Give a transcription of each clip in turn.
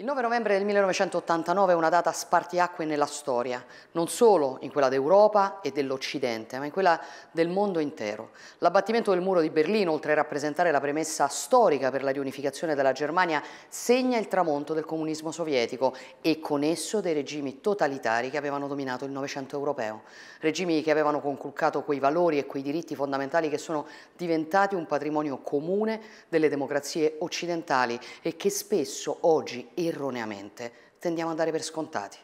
Il 9 novembre del 1989 è una data spartiacque nella storia, non solo in quella d'Europa e dell'Occidente, ma in quella del mondo intero. L'abbattimento del muro di Berlino, oltre a rappresentare la premessa storica per la riunificazione della Germania, segna il tramonto del comunismo sovietico e con esso dei regimi totalitari che avevano dominato il Novecento europeo. Regimi che avevano conculcato quei valori e quei diritti fondamentali che sono diventati un patrimonio comune delle democrazie occidentali e che spesso oggi erroneamente tendiamo a dare per scontati.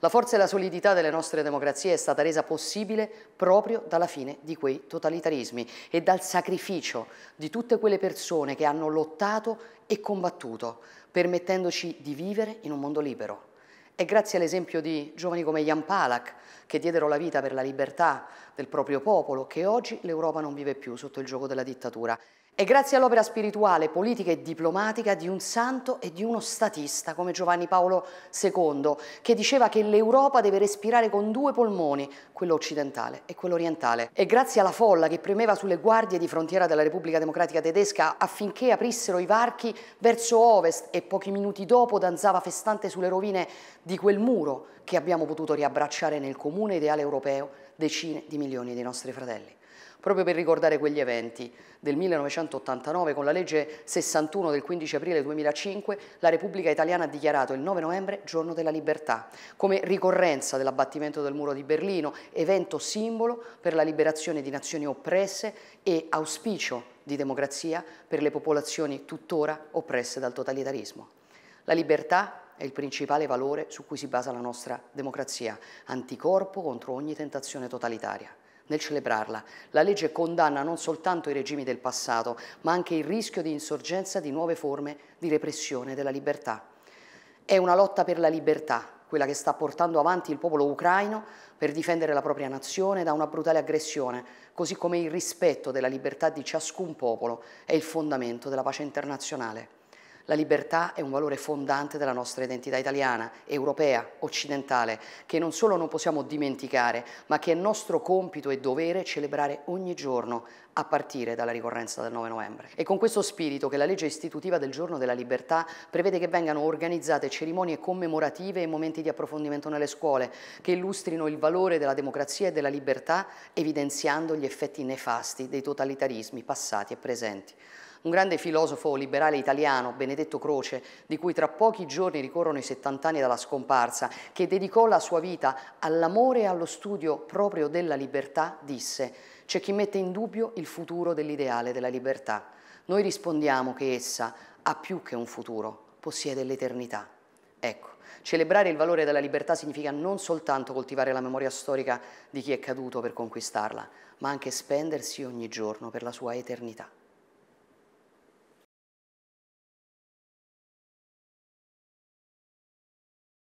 La forza e la solidità delle nostre democrazie è stata resa possibile proprio dalla fine di quei totalitarismi e dal sacrificio di tutte quelle persone che hanno lottato e combattuto, permettendoci di vivere in un mondo libero. È grazie all'esempio di giovani come Jan Palak, che diedero la vita per la libertà del proprio popolo, che oggi l'Europa non vive più sotto il gioco della dittatura. È grazie all'opera spirituale, politica e diplomatica di un santo e di uno statista come Giovanni Paolo II, che diceva che l'Europa deve respirare con due polmoni, quello occidentale e quello orientale. È grazie alla folla che premeva sulle guardie di frontiera della Repubblica Democratica Tedesca affinché aprissero i varchi verso ovest e pochi minuti dopo danzava festante sulle rovine di quel muro che abbiamo potuto riabbracciare nel comune ideale europeo decine di milioni di nostri fratelli proprio per ricordare quegli eventi. Del 1989, con la legge 61 del 15 aprile 2005, la Repubblica Italiana ha dichiarato il 9 novembre giorno della libertà, come ricorrenza dell'abbattimento del muro di Berlino, evento simbolo per la liberazione di nazioni oppresse e auspicio di democrazia per le popolazioni tuttora oppresse dal totalitarismo. La libertà è il principale valore su cui si basa la nostra democrazia, anticorpo contro ogni tentazione totalitaria nel celebrarla. La legge condanna non soltanto i regimi del passato, ma anche il rischio di insorgenza di nuove forme di repressione della libertà. È una lotta per la libertà, quella che sta portando avanti il popolo ucraino per difendere la propria nazione da una brutale aggressione, così come il rispetto della libertà di ciascun popolo è il fondamento della pace internazionale. La libertà è un valore fondante della nostra identità italiana, europea, occidentale, che non solo non possiamo dimenticare, ma che è nostro compito e dovere celebrare ogni giorno, a partire dalla ricorrenza del 9 novembre. È con questo spirito che la legge istitutiva del Giorno della Libertà prevede che vengano organizzate cerimonie commemorative e momenti di approfondimento nelle scuole, che illustrino il valore della democrazia e della libertà, evidenziando gli effetti nefasti dei totalitarismi passati e presenti un grande filosofo liberale italiano, Benedetto Croce, di cui tra pochi giorni ricorrono i 70 anni dalla scomparsa, che dedicò la sua vita all'amore e allo studio proprio della libertà, disse «C'è chi mette in dubbio il futuro dell'ideale della libertà. Noi rispondiamo che essa ha più che un futuro, possiede l'eternità». Ecco, celebrare il valore della libertà significa non soltanto coltivare la memoria storica di chi è caduto per conquistarla, ma anche spendersi ogni giorno per la sua eternità.